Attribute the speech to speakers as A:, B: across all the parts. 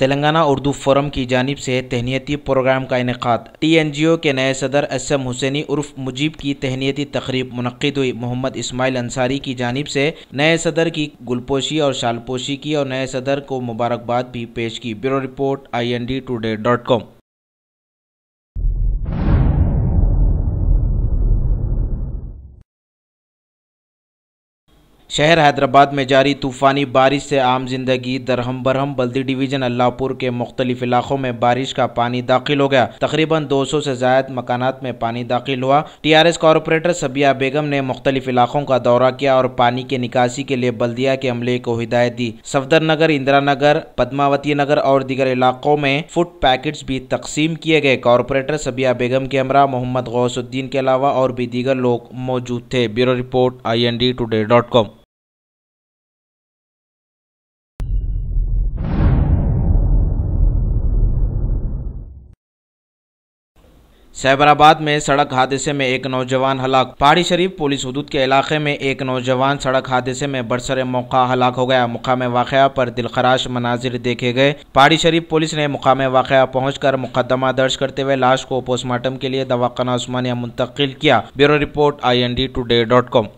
A: Telangana Urdu forum की जानब से तहनीती प्रोग्राम का इनका टी एन जी ओ के नए सदर असम हुसैनी उर्फ मुजीब की तहनीती तकरीब मनद हुई मोहम्मद इसमाइल अंसारी की जानब से नए सदर की गुलपोशी और शालपोशी की और नए सदर को मुबारकबाद भी पेश की bureau report I N D today dot com शहर हैदराबाद में जारी तूफ़ानी बारिश से आम जिंदगी दरहम बरहम बल्दी डिवीज़न अल्लाहपुर के मुख्तलिफ इलाकों में बारिश का पानी दाखिल हो गया तकरीबन 200 से जायद मकानात में पानी दाखिल हुआ T R S corporator Sabiya Begum ने मुख्तलिफ इलाकों का दौरा किया और पानी के निकासी के लिए बल्दिया के अमले को हिदायत दी सफदर नगर इंदिरा नगर पदमावती नगर और दीगर इलाकों में फुट पैकेट्स भी तकसीम किए गए कॉरपोरेटर सबिया बेगम के हमरा मोहम्मद गौसुद्दीन के अलावा और भी दीगर लोग मौजूद थे bureau report I N D today dot com Cyberabad में सड़क हादसे में एक नौजवान हलाक पहाड़ी शरीफ पुलिस हदूद के इलाके में एक नौजवान सड़क हादसे में बरसर मौका हलाक हो गया मुकाम वाक़ पर दिलखराश मनाजिर देखे गए पहाड़ी शरीफ पुलिस ने मुकाम वाक़ पहुँच कर मुकदमा दर्ज करते हुए लाश को पोस्टमार्टम के लिए दवाखाना उस्मानिया मुंतकिल किया bureau report I N D today dot com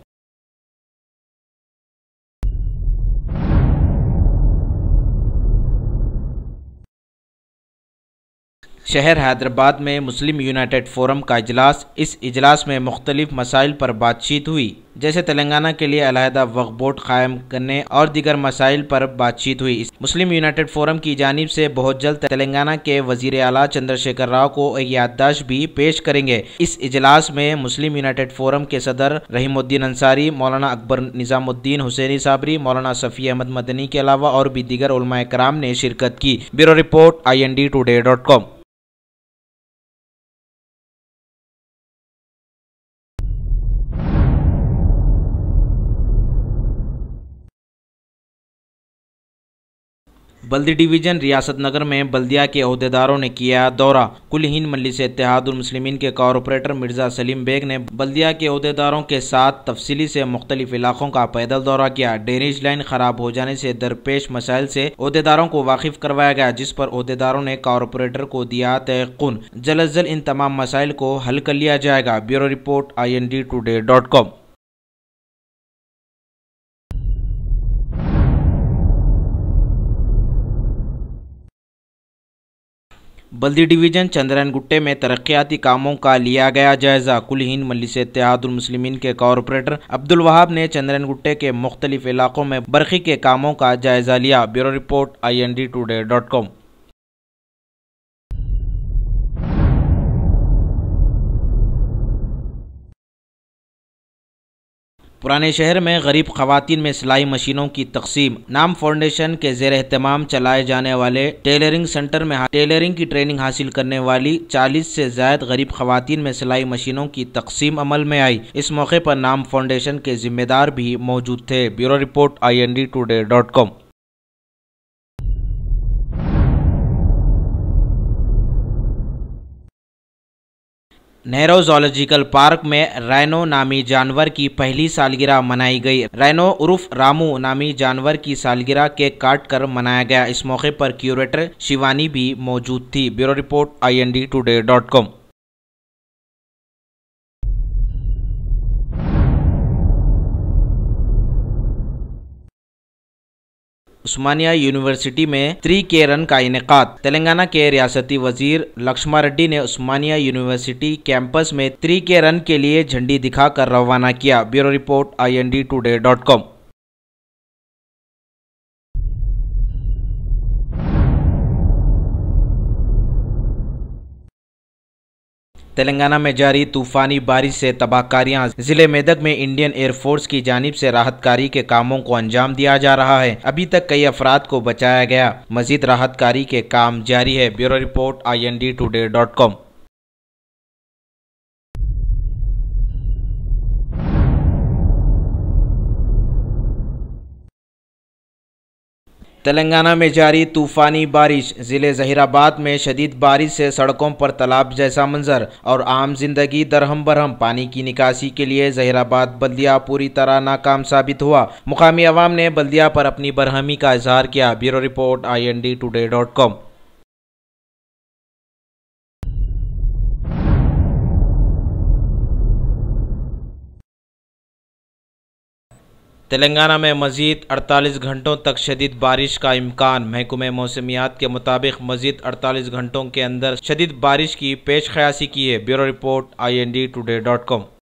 A: शहर हैदराबाद में मुस्लिम यूनाइटेड फोरम का इजलास इस इजलास में मुख्तलिफ मसाइल पर बातचीत हुई जैसे तेलंगाना के लिए अलहदा वक्फ बोर्ड कायम करने और दीगर मसाइल पर बातचीत हुई मुस्लिम यूनाइटेड फोरम की जानब से बहुत जल्द तेलंगाना के वजीर अला चंद्रशेखर राव को एक याददाश्त भी पेश करेंगे इस इजलास में मुस्लिम यूनाइटेड फोरम के सदर रहीमुद्दीन अंसारी मौलाना अकबर निज़ामुद्दीन हुसैनी साबरी मौलाना सफ़ी अहमद मदनी के अलावा और भी दीगर कराम ने शिरकत की bureau report I N D today dot com बल्दी डिवीजन रियासत नगर में बल्दिया के अहदेदारों ने किया दौरा कुल हिंद मल्लिस मुस्लिमीन के कॉरपोरेटर मिर्जा सलीम बेग ने बल्दिया के अहदेदारों के साथ तफसीली से मुख्तलिफ इलाकों का पैदल दौरा किया ड्रेनेज लाइन खराब हो जाने से दरपेश मसाइल से अहदेदारों को वाकिफ करवाया गया जिस पर अहदेदारों ने कॉरपोरेटर को दिया जल्द जल्द इन तमाम मसाइल को हल कर लिया जाएगा bureau report I N D today dot com बल्दी डिवीज़न चंद्रन गुट्टे में तरक्याती कामों का लिया गया जायजा कुल हिंद मलिस मुस्लिमीन के कॉरपोरेटर अब्दुल वहाब ने चंद्रन गुट्टे के मुख्तलिफ इलाकों में बरखी के कामों का जायजा लिया bureau report I N D today dot com पुराने शहर में गरीब खातन में सिलाई मशीनों की तकसीम नाम फाउंडेशन के जेर अहतमाम चलाए जाने वाले टेलरिंग सेंटर में टेलरिंग की ट्रेनिंग हासिल करने वाली चालीस से जायद गरीब खातन में सिलाई मशीनों की तकसीम अमल में आई इस मौके पर नाम फाउंडेशन के जिम्मेदार भी मौजूद थे bureau report I N D today dot com Nehru zoological park में रैनो नामी जानवर की पहली सालगिरह मनाई गई रैनो उर्फ रामू नामी जानवर की सालगिरह केक काट कर मनाया गया इस मौके पर क्यूरेटर शिवानी भी मौजूद थी bureau report I N D today dot com Osmania university में के रन का इनका तेलंगाना के रियासती वजीर लक्ष्मा रेड्डी ने उस्मानिया यूनिवर्सिटी कैंपस में त्री के रन के लिए झंडी दिखाकर रवाना किया bureau report I N D today dot com Telangana में जारी तूफानी बारिश से तबाहकारियां जिले मेदक में इंडियन एयरफोर्स की जानब से राहतकारी के कामों को अंजाम दिया जा रहा है अभी तक कई अफराद को बचाया गया मजीद राहतकारी के काम जारी है bureau report I N D today dot com Telangana में जारी तूफानी बारिश ज़िले जहीराबाद में शदीद बारिश से सड़कों पर तालाब जैसा मंजर और आम जिंदगी दरहम बरहम पानी की निकासी के लिए जहीराबाद बल्दिया पूरी तरह नाकाम साबित हुआ मुकामी आवाम ने बल्दिया पर अपनी बरहमी का इजहार किया bureau report I N D today dot com Telangana में मजीद 48 घंटों तक शदीद बारिश का इम्कान महकमे मौसमियात के मुताबिक मजीद 48 घंटों के अंदर शदीद बारिश की पेश खयासी की है bureau report I N D today dot com